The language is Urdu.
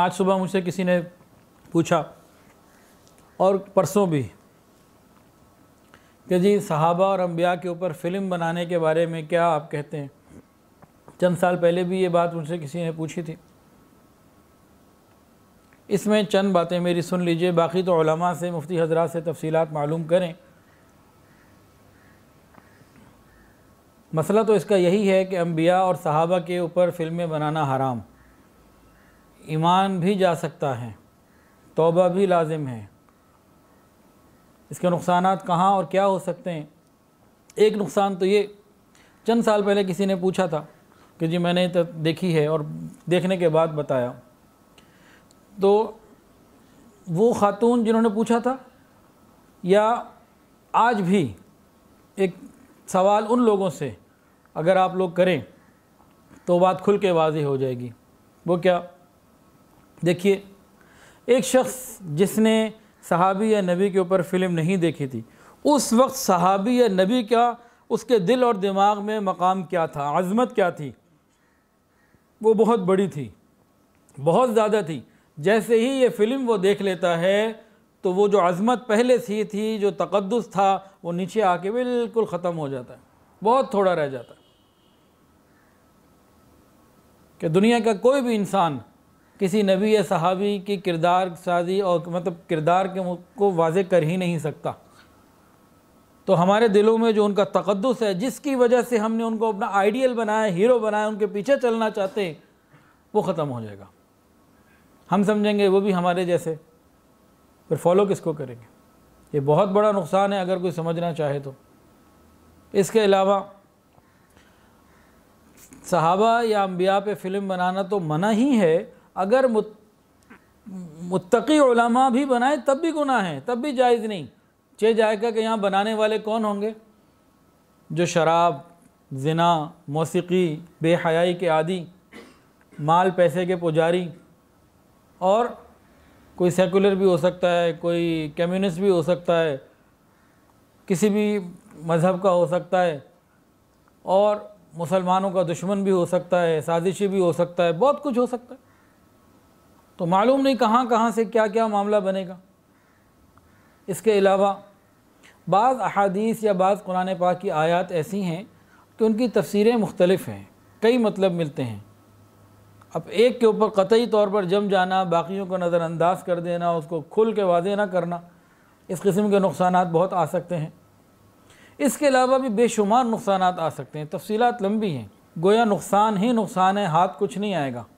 آج صبح مجھ سے کسی نے پوچھا اور پرسوں بھی کہ جی صحابہ اور انبیاء کے اوپر فلم بنانے کے بارے میں کیا آپ کہتے ہیں چند سال پہلے بھی یہ بات مجھ سے کسی نے پوچھی تھی اس میں چند باتیں میری سن لیجئے باقی تو علماء سے مفتی حضرات سے تفصیلات معلوم کریں مسئلہ تو اس کا یہی ہے کہ انبیاء اور صحابہ کے اوپر فلمیں بنانا حرام ایمان بھی جا سکتا ہے توبہ بھی لازم ہے اس کے نقصانات کہاں اور کیا ہو سکتے ہیں ایک نقصان تو یہ چند سال پہلے کسی نے پوچھا تھا کہ جی میں نے دیکھی ہے اور دیکھنے کے بعد بتایا تو وہ خاتون جنہوں نے پوچھا تھا یا آج بھی ایک سوال ان لوگوں سے اگر آپ لوگ کریں تو بات کھل کے واضح ہو جائے گی وہ کیا دیکھیے ایک شخص جس نے صحابی یا نبی کے اوپر فلم نہیں دیکھی تھی اس وقت صحابی یا نبی کا اس کے دل اور دماغ میں مقام کیا تھا عظمت کیا تھی وہ بہت بڑی تھی بہت زیادہ تھی جیسے ہی یہ فلم وہ دیکھ لیتا ہے تو وہ جو عظمت پہلے سی تھی جو تقدس تھا وہ نیچے آ کے بالکل ختم ہو جاتا ہے بہت تھوڑا رہ جاتا ہے کہ دنیا کا کوئی بھی انسان کسی نبی یا صحابی کی کردار سازی اور مطلب کردار کے واضح کر ہی نہیں سکتا تو ہمارے دلوں میں جو ان کا تقدس ہے جس کی وجہ سے ہم نے ان کو اپنا آئیڈیل بنایا ہیرو بنایا ان کے پیچھے چلنا چاہتے ہیں وہ ختم ہو جائے گا ہم سمجھیں گے وہ بھی ہمارے جیسے پھر فالو کس کو کریں گے یہ بہت بڑا نقصان ہے اگر کوئی سمجھنا چاہے تو اس کے علاوہ صحابہ یا انبیاء پہ فلم بنانا تو منع ہی ہے اگر متقی علماء بھی بنائیں تب بھی گناہ ہیں تب بھی جائز نہیں گا کہ یہاں بنانے والے کون ہوں گے جو شراب زنا موسیقی بے حیائی کے عادی مال پیسے کے پجاری اور کوئی سیکولر بھی ہو سکتا ہے کوئی کمیونسٹ بھی ہو سکتا ہے کسی بھی مذہب کا ہو سکتا ہے اور مسلمانوں کا دشمن بھی ہو سکتا ہے سازشی بھی ہو سکتا ہے بہت کچھ ہو سکتا ہے تو معلوم نہیں کہاں کہاں سے کیا کیا معاملہ بنے گا اس کے علاوہ بعض احادیث یا بعض قرآن پاک کی آیات ایسی ہیں کہ ان کی تفسیریں مختلف ہیں کئی مطلب ملتے ہیں اب ایک کے اوپر قطعی طور پر جم جانا باقیوں کو نظر انداز کر دینا اس کو کھل کے واضح نہ کرنا اس قسم کے نقصانات بہت آ سکتے ہیں اس کے علاوہ بھی بے شمار نقصانات آ سکتے ہیں تفصیلات لمبی ہیں گویا نقصان ہی نقصان ہے ہاتھ کچھ نہیں آئے گا